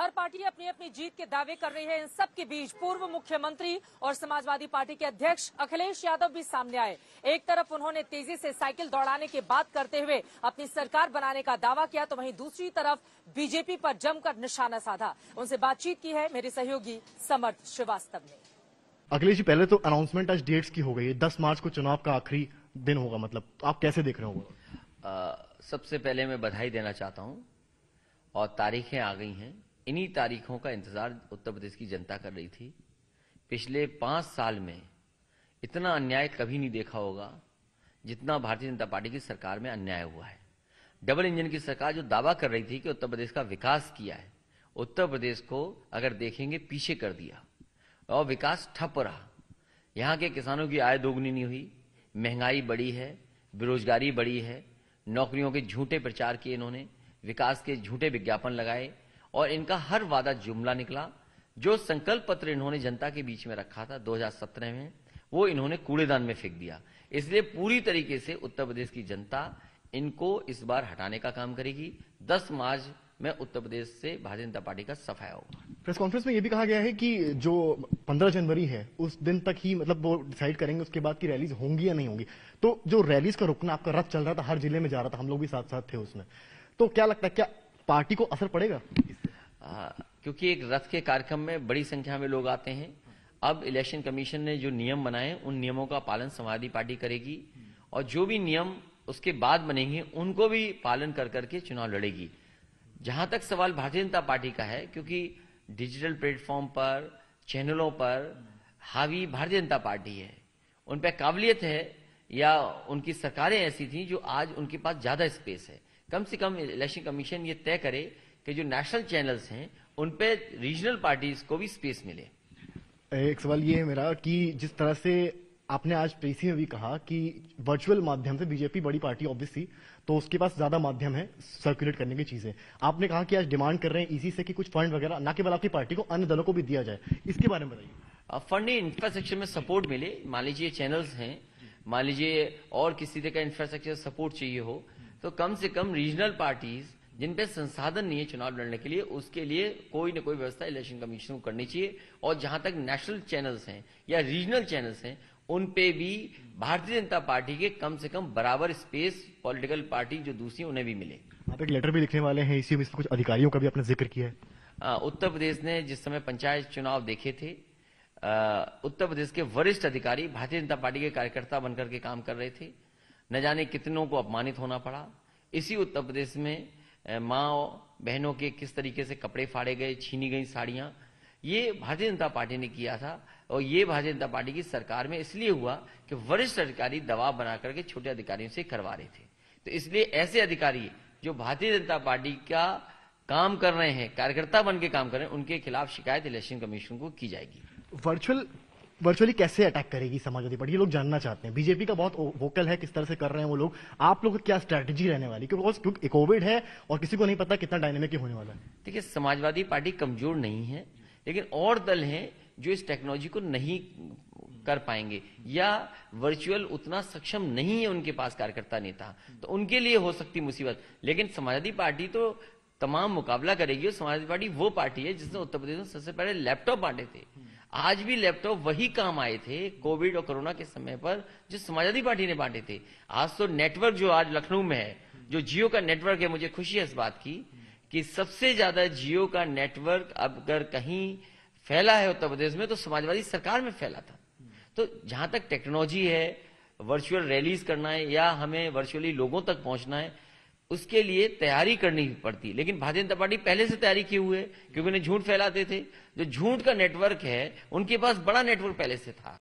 हर party अपनी अपनी जीत के दावे कर रही है इन सब के बीच पूर्व मुख्यमंत्री और समाजवादी पार्टी के अध्यक्ष अखिलेश यादव भी सामने आए एक तरफ उन्होंने तेजी से साइकिल दौड़ाने की बात करते हुए अपनी सरकार बनाने का दावा किया तो वहीं दूसरी तरफ बीजेपी पर जमकर निशाना साधा उनसे बातचीत की है मेरे सहयोगी समर्थ श्रीवास्तव ने अखिलेश जी पहले तो अनाउंसमेंट आज डेट्स की हो गई है दस मार्च को चुनाव का आखिरी दिन होगा मतलब आप कैसे देख रहे हो सबसे पहले मैं बधाई देना चाहता हूँ और तारीखें आ गई हैं इन्हीं तारीखों का इंतजार उत्तर प्रदेश की जनता कर रही थी पिछले पांच साल में इतना अन्याय कभी नहीं देखा होगा जितना भारतीय जनता पार्टी की सरकार में अन्याय हुआ है डबल इंजन की सरकार जो दावा कर रही थी कि उत्तर प्रदेश का विकास किया है उत्तर प्रदेश को अगर देखेंगे पीछे कर दिया और विकास ठप रहा यहाँ के किसानों की आय दोगुनी नहीं हुई महंगाई बढ़ी है बेरोजगारी बढ़ी है नौकरियों के झूठे प्रचार किए इन्होंने विकास के झूठे विज्ञापन लगाए और इनका हर वादा जुमला निकला जो संकल्प पत्र इन्होंने जनता के बीच में रखा था 2017 में वो इन्होंने कूड़ेदान में फेंक दिया इसलिए पूरी तरीके से उत्तर प्रदेश की जनता इनको इस बार हटाने का काम करेगी 10 मार्च में उत्तर प्रदेश से भारतीय जनता पार्टी का सफाया होगा प्रेस कॉन्फ्रेंस में यह भी कहा गया है कि जो 15 जनवरी है उस दिन तक ही मतलब वो डिसाइड करेंगे उसके बाद की रैलीज होंगी या नहीं होंगी तो जो रैलीज का रुकना आपका रथ चल रहा था हर जिले में जा रहा था हम लोग भी साथ साथ थे उसमें तो क्या लगता है क्या पार्टी को असर पड़ेगा क्योंकि एक रथ के कार्यक्रम में बड़ी संख्या में लोग आते हैं अब इलेक्शन कमीशन ने जो नियम बनाए उन नियमों का पालन समाजवादी पार्टी करेगी और जो भी नियम उसके बाद बनेंगे उनको भी पालन कर करके चुनाव लड़ेगी जहां तक सवाल भारतीय जनता पार्टी का है क्योंकि डिजिटल प्लेटफॉर्म पर चैनलों पर हावी भारतीय जनता पार्टी है उन पर काबिलियत है या उनकी सरकारें ऐसी थी जो आज उनके पास ज्यादा स्पेस है कम से कम इलेक्शन कमीशन ये तय करे कि जो नेशनल चैनल्स हैं उन पे रीजनल पार्टीज को भी स्पेस मिले एक सवाल ये है मेरा कि जिस तरह से आपने आज प्रेसी में भी कहा कि वर्चुअल माध्यम से बीजेपी बड़ी पार्टी ऑब्वियसली तो उसके पास ज्यादा माध्यम है सर्कुलेट करने की चीजें आपने कहा कि आज डिमांड कर रहे हैं इसी e से कि कुछ फंड वगैरह ना केवल आपकी पार्टी को अन्य दलों को भी दिया जाए इसके बारे में बताइए फंड इंफ्रास्ट्रक्चर में सपोर्ट मिले मान लीजिए चैनल्स हैं मान लीजिए और किसी तरह का इंफ्रास्ट्रक्चर सपोर्ट चाहिए हो तो कम से कम रीजनल पार्टीज जिन पे संसाधन नहीं है चुनाव लड़ने के लिए उसके लिए कोई ना कोई व्यवस्था इलेक्शन कमीशन को करनी चाहिए और जहां तक नेशनल चैनल्स हैं या रीजनल चैनल्स हैं उन पे भी भारतीय जनता पार्टी के कम से कम बराबर स्पेस पॉलिटिकल पार्टी जो दूसरी उन्हें भी मिले आप एक लेटर भी लिखने वाले हैं इसी में कुछ अधिकारियों का भी आपने जिक्र किया है उत्तर प्रदेश ने जिस समय पंचायत चुनाव देखे थे उत्तर प्रदेश के वरिष्ठ अधिकारी भारतीय जनता पार्टी के कार्यकर्ता बनकर के काम कर रहे थे न जाने कितनों को अपमानित होना पड़ा इसी उत्तर प्रदेश में माँ बहनों के किस तरीके से कपड़े फाड़े गए छीनी गई साड़ियाँ ये भारतीय जनता पार्टी ने किया था और ये भारतीय जनता पार्टी की सरकार में इसलिए हुआ कि वरिष्ठ अधिकारी दबाव बना करके छोटे अधिकारियों से करवा रहे थे तो इसलिए ऐसे अधिकारी जो भारतीय जनता पार्टी का काम कर रहे हैं कार्यकर्ता बन के काम कर रहे हैं उनके खिलाफ शिकायत इलेक्शन कमीशन को की जाएगी वर्चुअल वर्चुअली कैसे अटैक करेगी समाजवादी पार्टी ये लोग जानना चाहते हैं बीजेपी का बहुत वोकल है किस तरह से कर रहे हैं वो लोग आप लोग क्या स्ट्रैटेजी रहने वाली क्योंकि क्योंकि कोविड है और किसी को नहीं पता कितना डायनेमिक होने वाला है देखिए समाजवादी पार्टी कमजोर नहीं है लेकिन और दल हैं जो इस टेक्नोलॉजी को नहीं कर पाएंगे या वर्चुअल उतना सक्षम नहीं है उनके पास कार्यकर्ता नेता तो उनके लिए हो सकती मुसीबत लेकिन समाजवादी पार्टी तो तमाम मुकाबला करेगी और समाजवादी पार्टी वो पार्टी है जिसने उत्तर प्रदेश में सबसे पहले लैपटॉप बांटे थे आज भी लैपटॉप वही काम आए थे कोविड और कोरोना के समय पर जो समाजवादी पार्टी ने बांटे थे आज तो नेटवर्क जो आज लखनऊ में है जो जियो का नेटवर्क है मुझे खुशी है इस बात की कि सबसे ज्यादा जियो का नेटवर्क अब अगर कहीं फैला है उत्तर प्रदेश में तो समाजवादी सरकार में फैला था तो जहां तक टेक्नोलॉजी है वर्चुअल रैलीज करना है या हमें वर्चुअली लोगों तक पहुंचना है उसके लिए तैयारी करनी पड़ती लेकिन भारतीय जनता पार्टी पहले से तैयारी किए हुए क्योंकि उन्हें झूठ फैलाते थे जो झूठ का नेटवर्क है उनके पास बड़ा नेटवर्क पहले से था